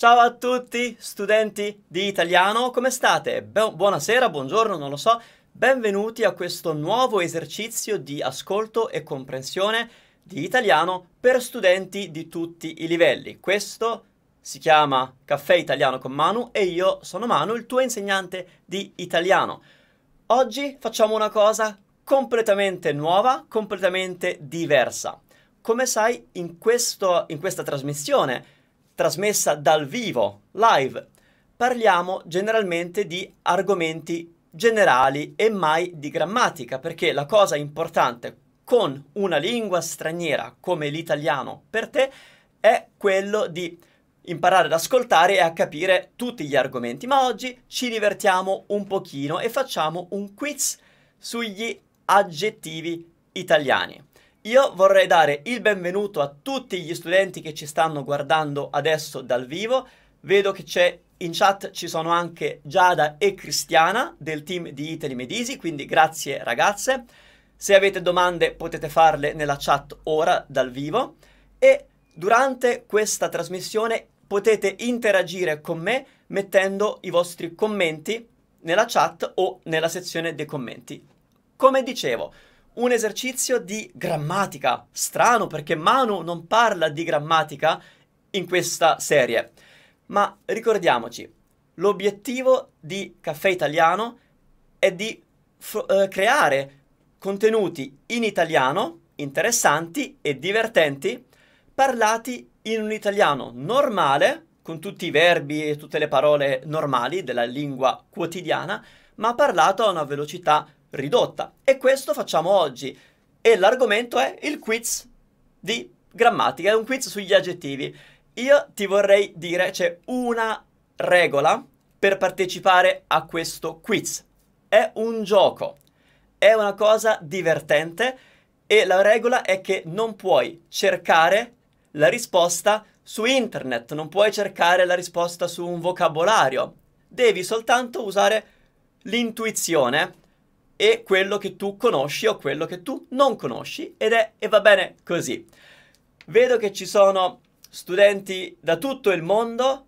Ciao a tutti studenti di italiano, come state? Bu buonasera, buongiorno, non lo so. Benvenuti a questo nuovo esercizio di ascolto e comprensione di italiano per studenti di tutti i livelli. Questo si chiama Caffè Italiano con Manu e io sono Manu, il tuo insegnante di italiano. Oggi facciamo una cosa completamente nuova, completamente diversa. Come sai, in, questo, in questa trasmissione trasmessa dal vivo, live, parliamo generalmente di argomenti generali e mai di grammatica, perché la cosa importante con una lingua straniera come l'italiano per te è quello di imparare ad ascoltare e a capire tutti gli argomenti. Ma oggi ci divertiamo un pochino e facciamo un quiz sugli aggettivi italiani. Io vorrei dare il benvenuto a tutti gli studenti che ci stanno guardando adesso dal vivo. Vedo che c'è in chat ci sono anche Giada e Cristiana del team di Italy Medisi, quindi grazie ragazze. Se avete domande potete farle nella chat ora dal vivo e durante questa trasmissione potete interagire con me mettendo i vostri commenti nella chat o nella sezione dei commenti. Come dicevo, un esercizio di grammatica. Strano perché Manu non parla di grammatica in questa serie. Ma ricordiamoci, l'obiettivo di Caffè Italiano è di f- eh, creare contenuti in italiano interessanti e divertenti parlati in un italiano normale, con tutti i verbi e tutte le parole normali della lingua quotidiana, ma parlato a una velocità ridotta. E questo facciamo oggi. E l'argomento è il quiz di grammatica, è un quiz sugli aggettivi. Io ti vorrei dire c'è una regola per partecipare a questo quiz. È un gioco, è una cosa divertente e la regola è che non puoi cercare la risposta su internet, non puoi cercare la risposta su un vocabolario, devi soltanto usare l'intuizione e quello che tu conosci o quello che tu non conosci ed è e va bene così. Vedo che ci sono studenti da tutto il mondo,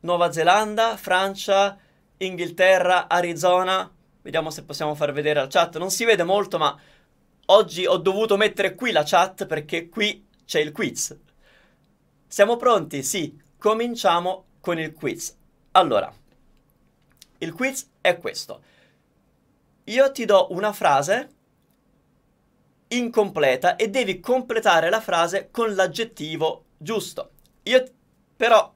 Nuova Zelanda, Francia, Inghilterra, Arizona. Vediamo se possiamo far vedere la chat. Non si vede molto, ma oggi ho dovuto mettere qui la chat perché qui c'è il quiz. Siamo pronti? Sì, cominciamo con il quiz. Allora, il quiz è questo. Io ti do una frase incompleta e devi completare la frase con l'aggettivo giusto. Io però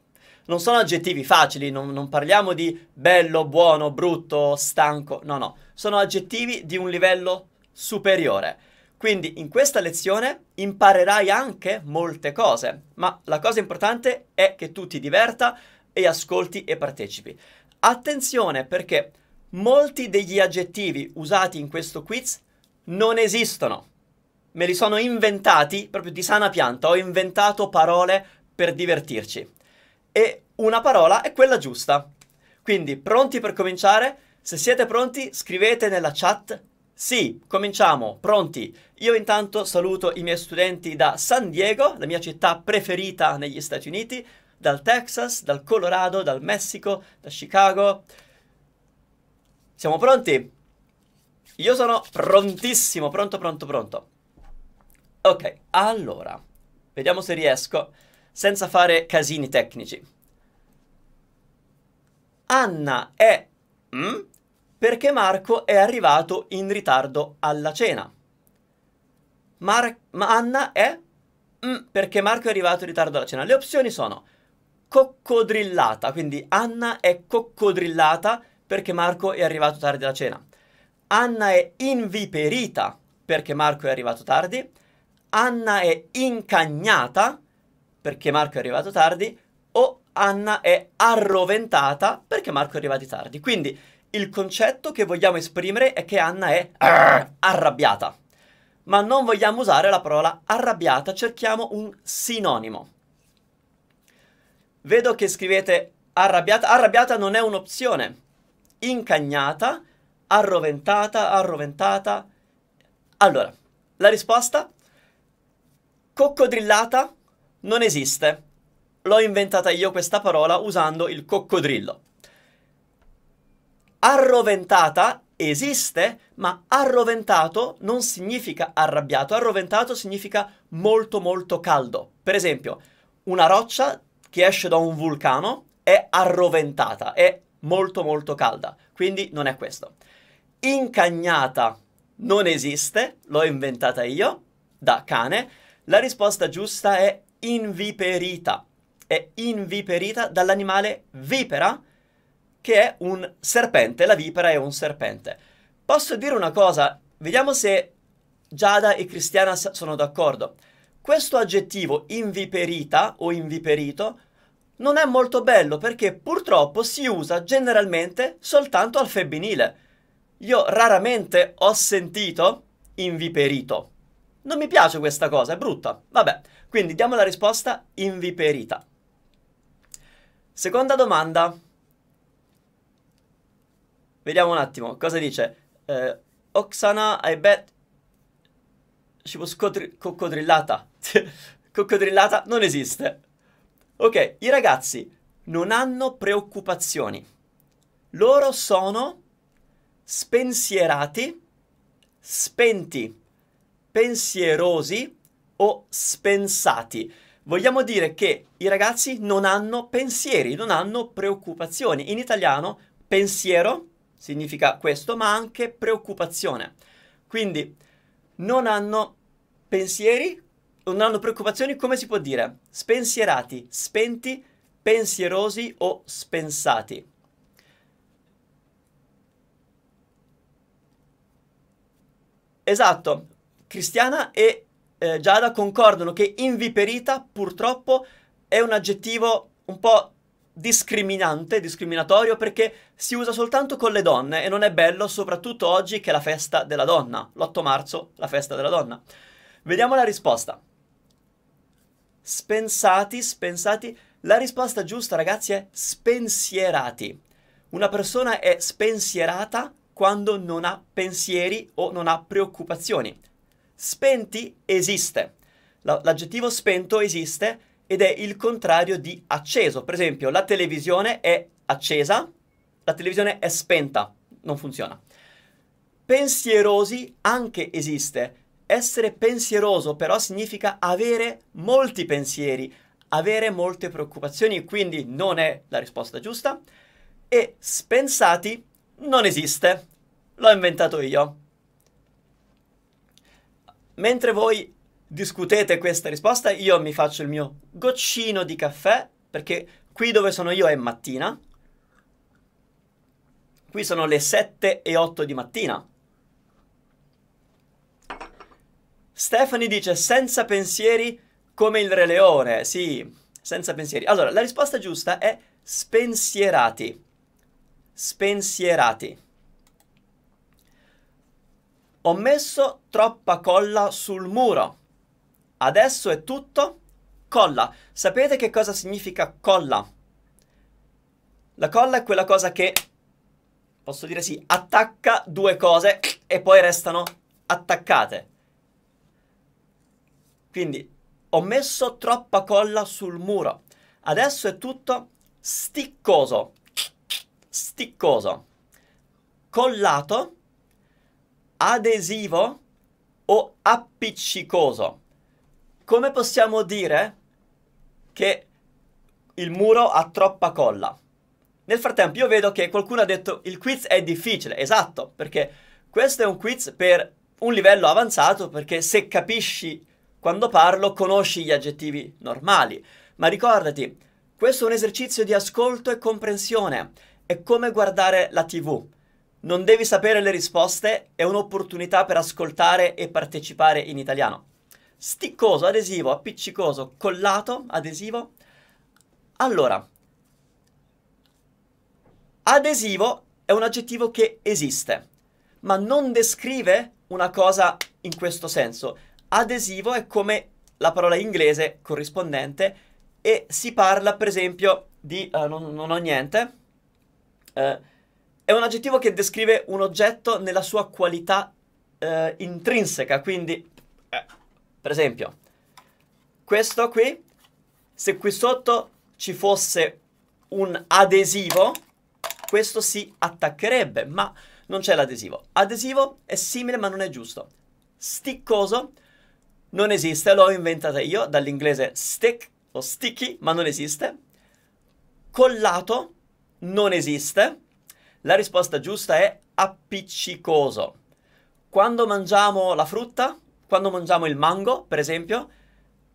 non sono aggettivi facili, non, non, parliamo di bello, buono, brutto, stanco, no, no, sono aggettivi di un livello superiore. Quindi in questa lezione imparerai anche molte cose, ma la cosa importante è che tu ti diverta e ascolti e partecipi. Attenzione perché molti degli aggettivi usati in questo quiz non esistono. Me li sono inventati proprio di sana pianta, ho inventato parole per divertirci. E una parola è quella giusta. Quindi, pronti per cominciare? Se siete pronti, scrivete nella chat. Sì, cominciamo, pronti. Io intanto saluto i miei studenti da San Diego, la mia città preferita negli Stati Uniti, dal Texas, dal Colorado, dal Messico, da Chicago, siamo pronti? Io sono prontissimo, pronto, pronto, pronto. Ok, allora, vediamo se riesco senza fare casini tecnici. Anna è... Mm? Perché Marco è arrivato in ritardo alla cena. Mar- ma Anna è... Mm, perché Marco è arrivato in ritardo alla cena. Le opzioni sono coccodrillata, quindi Anna è coccodrillata perché Marco è arrivato tardi alla cena. Anna è inviperita perché Marco è arrivato tardi. Anna è incagnata perché Marco è arrivato tardi. O Anna è arroventata perché Marco è arrivato tardi. Quindi il concetto che vogliamo esprimere è che Anna è arrabbiata. Ma non vogliamo usare la parola arrabbiata, cerchiamo un sinonimo. Vedo che scrivete arrabbiata. Arrabbiata non è un'opzione incagnata, arroventata, arroventata. Allora, la risposta? Coccodrillata non esiste. L'ho inventata io questa parola usando il coccodrillo. Arroventata esiste, ma arroventato non significa arrabbiato, arroventato significa molto molto caldo. Per esempio, una roccia che esce da un vulcano è arroventata, è molto molto calda, quindi non è questo. Incagnata non esiste, l'ho inventata io, da cane. La risposta giusta è inviperita. È inviperita dall'animale vipera, che è un serpente. La vipera è un serpente. Posso dire una cosa, vediamo se Giada e Cristiana sono d'accordo. Questo aggettivo inviperita o inviperito non è molto bello perché purtroppo si usa generalmente soltanto al femminile. Io raramente ho sentito inviperito. Non mi piace questa cosa, è brutta. Vabbè, quindi diamo la risposta inviperita. Seconda domanda. Vediamo un attimo cosa dice. Eh, Oksana, I bet ci può scodri- coccodrillata. coccodrillata non esiste. Ok, i ragazzi non hanno preoccupazioni. Loro sono spensierati, spenti, pensierosi o spensati. Vogliamo dire che i ragazzi non hanno pensieri, non hanno preoccupazioni. In italiano pensiero significa questo, ma anche preoccupazione. Quindi non hanno pensieri, non hanno preoccupazioni, come si può dire? Spensierati, spenti, pensierosi o spensati. Esatto, Cristiana e eh, Giada concordano che inviperita purtroppo è un aggettivo un po' discriminante, discriminatorio perché si usa soltanto con le donne e non è bello soprattutto oggi che è la festa della donna, l'8 marzo, la festa della donna. Vediamo la risposta spensati, spensati. La risposta giusta, ragazzi, è spensierati. Una persona è spensierata quando non ha pensieri o non ha preoccupazioni. Spenti esiste. L'aggettivo spento esiste ed è il contrario di acceso. Per esempio, la televisione è accesa, la televisione è spenta, non funziona. Pensierosi anche esiste essere pensieroso però significa avere molti pensieri, avere molte preoccupazioni, quindi non è la risposta giusta. E spensati non esiste, l'ho inventato io. Mentre voi discutete questa risposta, io mi faccio il mio goccino di caffè, perché qui dove sono io è mattina. Qui sono le 7 e 8 di mattina. Stefani dice senza pensieri come il Re Leone. Sì, senza pensieri. Allora, la risposta giusta è spensierati. Spensierati. Ho messo troppa colla sul muro. Adesso è tutto colla. Sapete che cosa significa colla? La colla è quella cosa che, posso dire sì, attacca due cose e poi restano attaccate. Quindi ho messo troppa colla sul muro. Adesso è tutto sticcoso, sticcoso, collato, adesivo o appiccicoso. Come possiamo dire che il muro ha troppa colla? Nel frattempo io vedo che qualcuno ha detto il quiz è difficile, esatto, perché questo è un quiz per un livello avanzato perché se capisci quando parlo conosci gli aggettivi normali, ma ricordati, questo è un esercizio di ascolto e comprensione, è come guardare la tv. Non devi sapere le risposte, è un'opportunità per ascoltare e partecipare in italiano. Sticcoso, adesivo, appiccicoso, collato, adesivo. Allora, adesivo è un aggettivo che esiste, ma non descrive una cosa in questo senso adesivo è come la parola inglese corrispondente e si parla per esempio di uh, non, non, ho niente. Uh, è un aggettivo che descrive un oggetto nella sua qualità uh, intrinseca, quindi per esempio questo qui, se qui sotto ci fosse un adesivo, questo si attaccherebbe, ma non c'è l'adesivo. Adesivo è simile ma non è giusto. Sticcoso non esiste, l'ho inventata io dall'inglese stick o sticky, ma non esiste. Collato non esiste. La risposta giusta è appiccicoso. Quando mangiamo la frutta, quando mangiamo il mango, per esempio,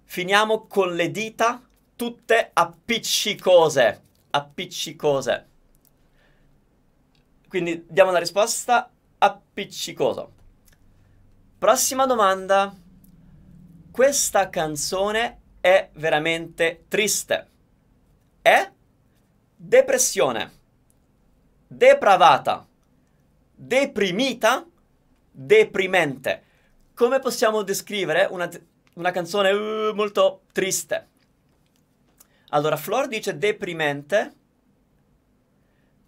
finiamo con le dita tutte appiccicose. Appiccicose. Quindi diamo la risposta appiccicoso. Prossima domanda questa canzone è veramente triste. È depressione, depravata, deprimita, deprimente. Come possiamo descrivere una, una canzone uh, molto triste? Allora, Flor dice deprimente.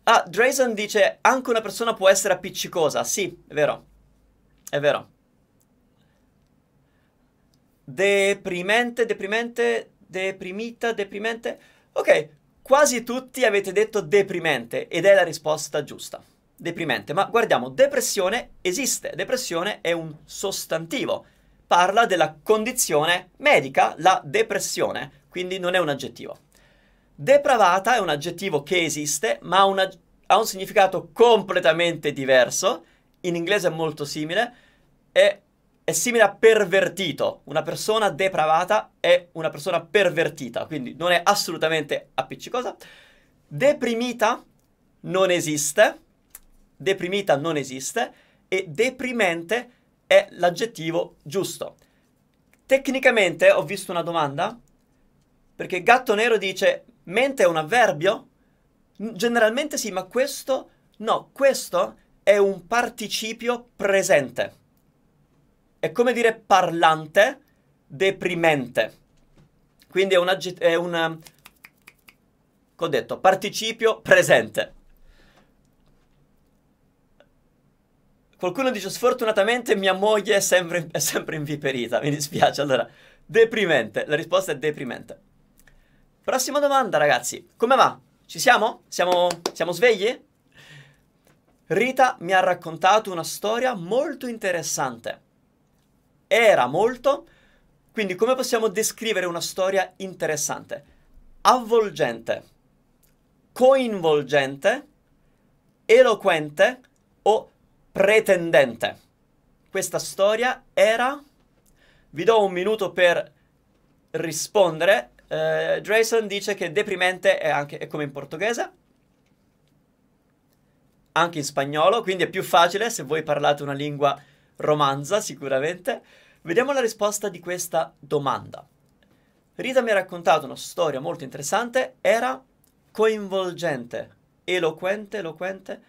Ah, Drayson dice anche una persona può essere appiccicosa. Sì, è vero. È vero deprimente, deprimente, deprimita, deprimente. Ok, quasi tutti avete detto deprimente ed è la risposta giusta. Deprimente, ma guardiamo, depressione esiste, depressione è un sostantivo, parla della condizione medica, la depressione, quindi non è un aggettivo. Depravata è un aggettivo che esiste, ma una, ha un significato completamente diverso, in inglese è molto simile, è è simile a pervertito. Una persona depravata è una persona pervertita, quindi non è assolutamente appiccicosa. Deprimita non esiste, deprimita non esiste e deprimente è l'aggettivo giusto. Tecnicamente ho visto una domanda perché Gatto Nero dice mente è un avverbio? Generalmente sì, ma questo no, questo è un participio presente è come dire parlante, deprimente. Quindi è un, agget- è un um, ho detto, participio presente. Qualcuno dice sfortunatamente mia moglie è sempre, è sempre inviperita, mi dispiace. Allora, deprimente, la risposta è deprimente. Prossima domanda ragazzi, come va? Ci siamo? Siamo, siamo svegli? Rita mi ha raccontato una storia molto interessante era molto. Quindi come possiamo descrivere una storia interessante? Avvolgente, coinvolgente, eloquente o pretendente. Questa storia era... Vi do un minuto per rispondere. Eh, Drayson dice che deprimente è, anche, è come in portoghese, anche in spagnolo, quindi è più facile se voi parlate una lingua romanza sicuramente. Vediamo la risposta di questa domanda. Rita mi ha raccontato una storia molto interessante, era coinvolgente, eloquente, eloquente.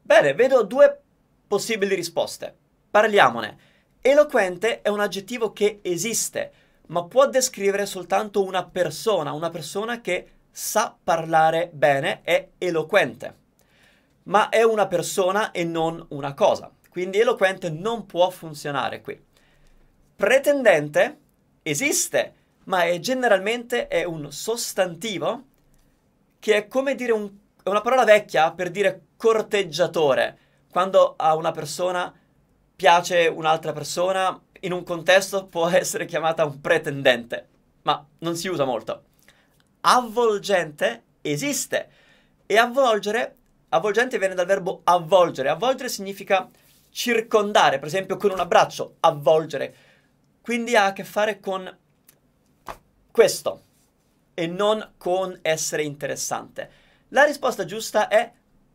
Bene, vedo due possibili risposte. Parliamone. Eloquente è un aggettivo che esiste, ma può descrivere soltanto una persona, una persona che sa parlare bene, è eloquente. Ma è una persona e non una cosa. Quindi eloquente non può funzionare qui. Pretendente esiste, ma è generalmente è un sostantivo che è come dire un, una parola vecchia per dire corteggiatore. Quando a una persona piace un'altra persona, in un contesto può essere chiamata un pretendente, ma non si usa molto. Avvolgente esiste e avvolgere, avvolgente viene dal verbo avvolgere. Avvolgere significa circondare, per esempio con un abbraccio, avvolgere. Quindi ha a che fare con questo e non con essere interessante. La risposta giusta è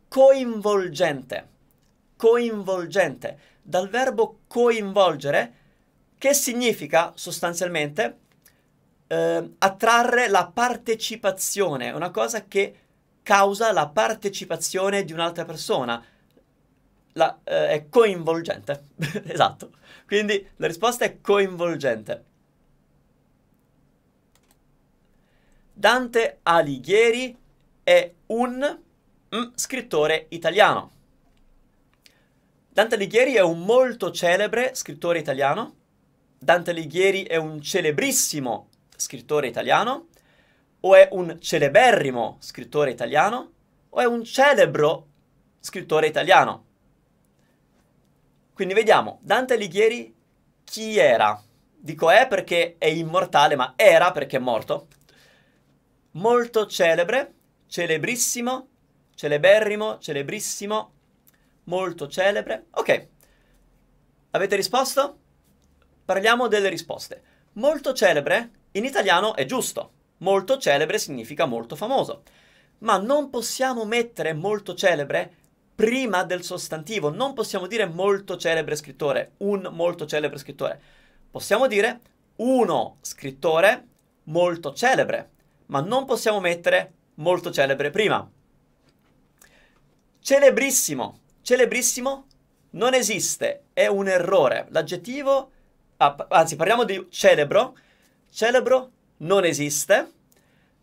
coinvolgente. Coinvolgente, dal verbo coinvolgere, che significa sostanzialmente eh, attrarre la partecipazione, una cosa che causa la partecipazione di un'altra persona la, eh, è coinvolgente. esatto. Quindi la risposta è coinvolgente. Dante Alighieri è un mm, scrittore italiano. Dante Alighieri è un molto celebre scrittore italiano. Dante Alighieri è un celebrissimo scrittore italiano. O è un celeberrimo scrittore italiano. O è un celebro scrittore italiano. Quindi vediamo, Dante Alighieri chi era? Dico è perché è immortale, ma era perché è morto. Molto celebre, celebrissimo, celeberrimo, celebrissimo, molto celebre. Ok, avete risposto? Parliamo delle risposte. Molto celebre in italiano è giusto. Molto celebre significa molto famoso. Ma non possiamo mettere molto celebre prima del sostantivo. Non possiamo dire molto celebre scrittore, un molto celebre scrittore. Possiamo dire uno scrittore molto celebre, ma non possiamo mettere molto celebre prima. Celebrissimo. Celebrissimo non esiste, è un errore. L'aggettivo, anzi parliamo di celebro, celebro non esiste.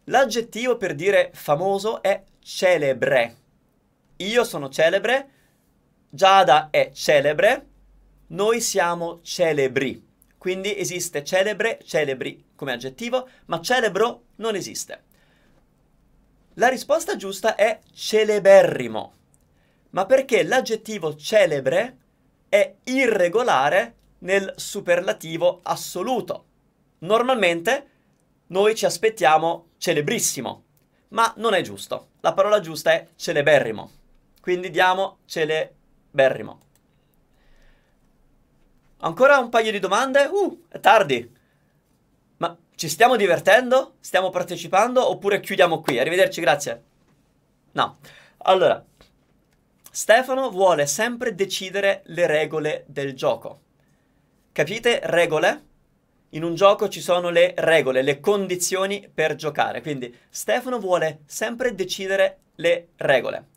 L'aggettivo per dire famoso è celebre io sono celebre, Giada è celebre, noi siamo celebri. Quindi esiste celebre, celebri come aggettivo, ma celebro non esiste. La risposta giusta è celeberrimo, ma perché l'aggettivo celebre è irregolare nel superlativo assoluto. Normalmente noi ci aspettiamo celebrissimo, ma non è giusto. La parola giusta è celeberrimo. Quindi diamo celeberrimo. Ancora un paio di domande? Uh, è tardi. Ma ci stiamo divertendo? Stiamo partecipando? Oppure chiudiamo qui? Arrivederci, grazie. No. Allora, Stefano vuole sempre decidere le regole del gioco. Capite? Regole? In un gioco ci sono le regole, le condizioni per giocare, quindi Stefano vuole sempre decidere le regole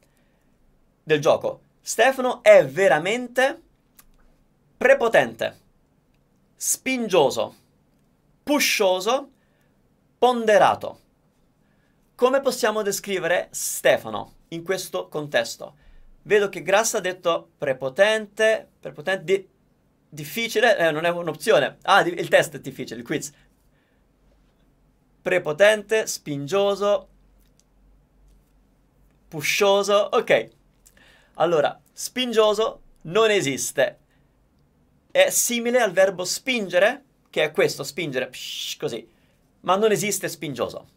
del gioco. Stefano è veramente prepotente, spingioso, puscioso, ponderato. Come possiamo descrivere Stefano in questo contesto? Vedo che Grass ha detto prepotente, prepotente, di, difficile, eh, non è un'opzione. Ah, di, il test è difficile, il quiz. Prepotente, spingioso, puscioso, ok. Allora, spingioso non esiste. È simile al verbo spingere, che è questo, spingere, psh, così. Ma non esiste spingioso.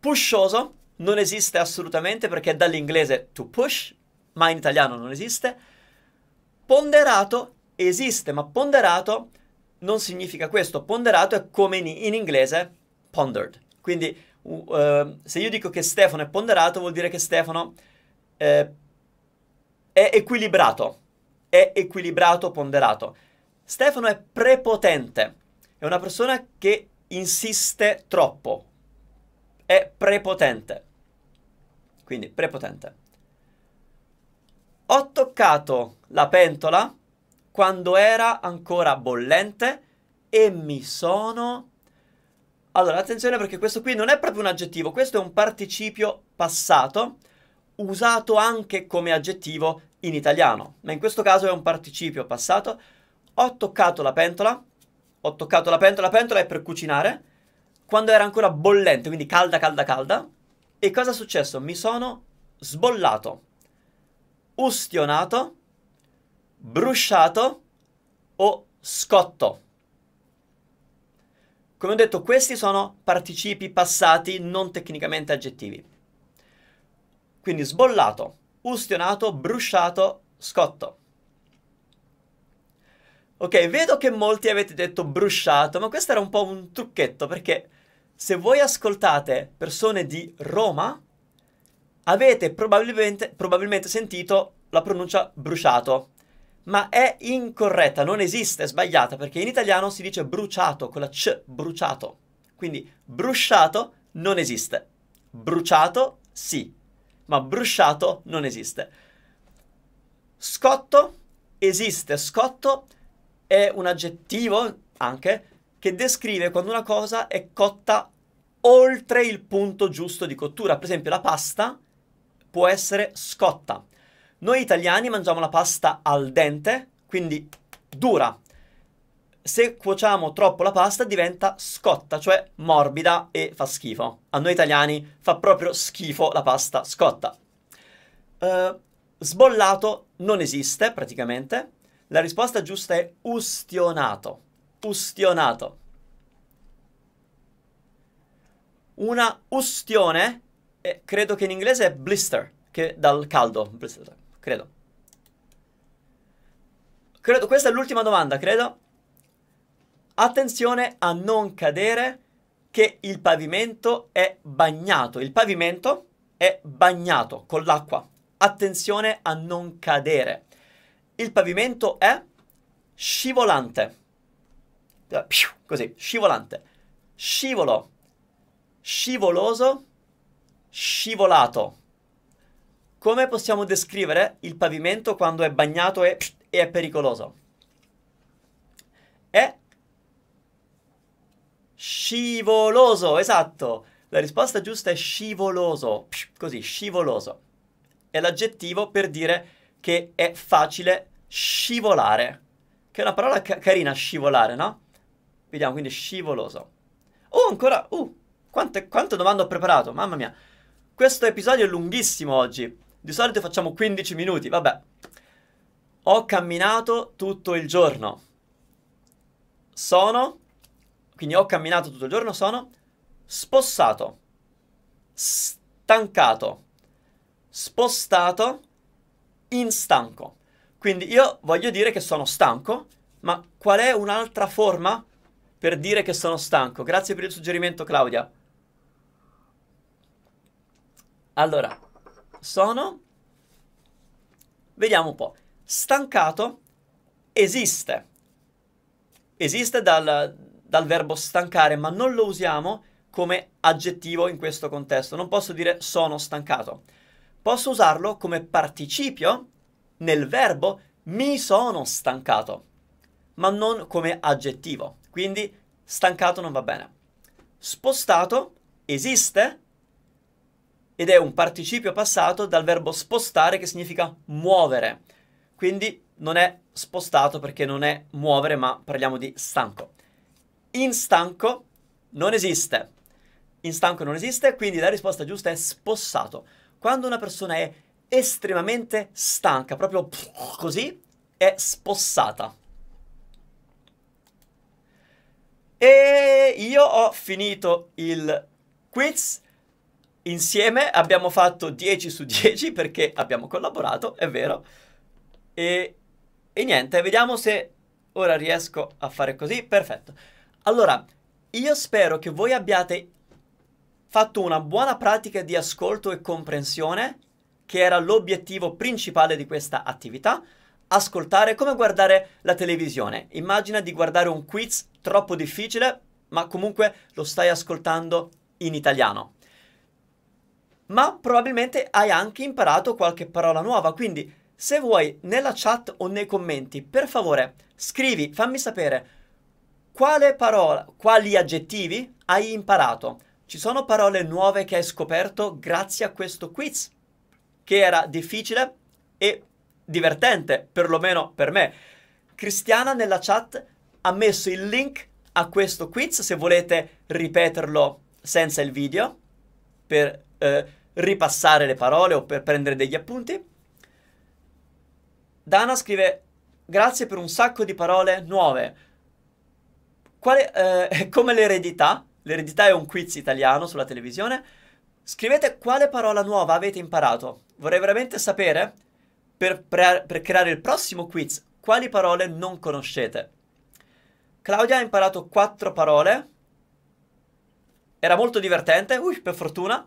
Pushoso non esiste assolutamente perché è dall'inglese to push, ma in italiano non esiste. Ponderato esiste, ma ponderato non significa questo. Ponderato è come in, in inglese pondered. Quindi uh, se io dico che Stefano è ponderato, vuol dire che Stefano eh, è equilibrato, è equilibrato, ponderato. Stefano è prepotente, è una persona che insiste troppo, è prepotente. Quindi prepotente. Ho toccato la pentola quando era ancora bollente e mi sono... Allora, attenzione perché questo qui non è proprio un aggettivo, questo è un participio passato usato anche come aggettivo in italiano, ma in questo caso è un participio passato. Ho toccato la pentola, ho toccato la pentola, la pentola è per cucinare, quando era ancora bollente, quindi calda, calda, calda. E cosa è successo? Mi sono sbollato, ustionato, brusciato o scotto. Come ho detto, questi sono participi passati non tecnicamente aggettivi. Quindi sbollato, ustionato, bruciato, scotto. Ok, vedo che molti avete detto bruciato, ma questo era un po' un trucchetto perché se voi ascoltate persone di Roma, avete probabilmente, probabilmente sentito la pronuncia bruciato, ma è incorretta, non esiste, è sbagliata perché in italiano si dice bruciato con la c bruciato. Quindi bruciato non esiste. Bruciato sì ma bruciato non esiste. Scotto esiste, scotto è un aggettivo anche che descrive quando una cosa è cotta oltre il punto giusto di cottura. Per esempio la pasta può essere scotta. Noi italiani mangiamo la pasta al dente, quindi dura, se cuociamo troppo la pasta diventa scotta, cioè morbida e fa schifo. A noi italiani fa proprio schifo la pasta scotta. Uh, sbollato non esiste praticamente. La risposta giusta è ustionato. Ustionato. Una ustione, eh, credo che in inglese è blister, che dal caldo, blister, credo. Credo, questa è l'ultima domanda, credo. Attenzione a non cadere che il pavimento è bagnato. Il pavimento è bagnato con l'acqua. Attenzione a non cadere. Il pavimento è scivolante. Così, scivolante. Scivolo. Scivoloso. Scivolato. Come possiamo descrivere il pavimento quando è bagnato e, e è pericoloso? È Scivoloso, esatto. La risposta giusta è scivoloso, così, scivoloso. È l'aggettivo per dire che è facile scivolare, che è una parola ca- carina, scivolare, no? Vediamo, quindi scivoloso. Oh, ancora, uh, quante, quante domande ho preparato, mamma mia. Questo episodio è lunghissimo oggi, di solito facciamo 15 minuti, vabbè. Ho camminato tutto il giorno. Sono quindi ho camminato tutto il giorno, sono spossato, stancato, spostato, in stanco. Quindi io voglio dire che sono stanco, ma qual è un'altra forma per dire che sono stanco? Grazie per il suggerimento Claudia. Allora, sono... Vediamo un po'. Stancato esiste. Esiste dal, dal verbo stancare, ma non lo usiamo come aggettivo in questo contesto. Non posso dire sono stancato. Posso usarlo come participio nel verbo mi sono stancato, ma non come aggettivo. Quindi stancato non va bene. Spostato esiste ed è un participio passato dal verbo spostare che significa muovere. Quindi non è spostato perché non è muovere, ma parliamo di stanco instanco non esiste. Instanco non esiste, quindi la risposta giusta è spossato. Quando una persona è estremamente stanca, proprio così, è spossata. E io ho finito il quiz. Insieme abbiamo fatto 10 su 10 perché abbiamo collaborato, è vero. E, e niente, vediamo se ora riesco a fare così. Perfetto. Allora, io spero che voi abbiate fatto una buona pratica di ascolto e comprensione, che era l'obiettivo principale di questa attività. Ascoltare come guardare la televisione. Immagina di guardare un quiz troppo difficile, ma comunque lo stai ascoltando in italiano. Ma probabilmente hai anche imparato qualche parola nuova, quindi se vuoi nella chat o nei commenti, per favore, scrivi, fammi sapere quale parola, quali aggettivi hai imparato? Ci sono parole nuove che hai scoperto grazie a questo quiz, che era difficile e divertente, perlomeno per me. Cristiana nella chat ha messo il link a questo quiz se volete ripeterlo senza il video per eh, ripassare le parole o per prendere degli appunti. Dana scrive grazie per un sacco di parole nuove quale, eh, come l'eredità, l'eredità è un quiz italiano sulla televisione, scrivete quale parola nuova avete imparato. Vorrei veramente sapere, per, pre- per creare il prossimo quiz, quali parole non conoscete. Claudia ha imparato quattro parole. Era molto divertente, ui, per fortuna,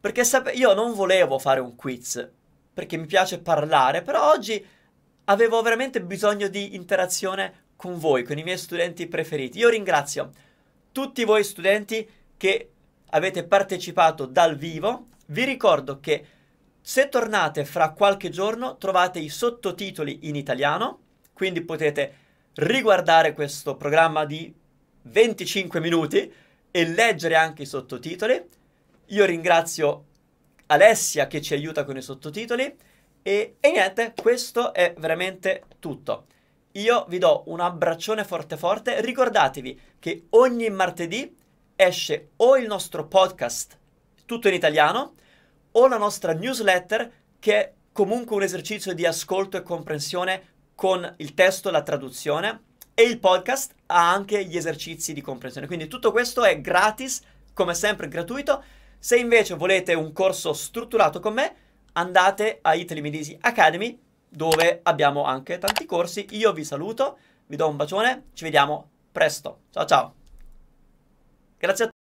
perché sape- io non volevo fare un quiz, perché mi piace parlare, però oggi avevo veramente bisogno di interazione con voi, con i miei studenti preferiti. Io ringrazio tutti voi studenti che avete partecipato dal vivo. Vi ricordo che se tornate fra qualche giorno trovate i sottotitoli in italiano, quindi potete riguardare questo programma di 25 minuti e leggere anche i sottotitoli. Io ringrazio Alessia che ci aiuta con i sottotitoli e, e niente, questo è veramente tutto. Io vi do un abbraccione forte forte, ricordatevi che ogni martedì esce o il nostro podcast tutto in italiano o la nostra newsletter che è comunque un esercizio di ascolto e comprensione con il testo, la traduzione e il podcast ha anche gli esercizi di comprensione. Quindi tutto questo è gratis, come sempre gratuito. Se invece volete un corso strutturato con me, andate a Italy Medisi Academy dove abbiamo anche tanti corsi. Io vi saluto, vi do un bacione, ci vediamo presto. Ciao ciao. Grazie a tutti.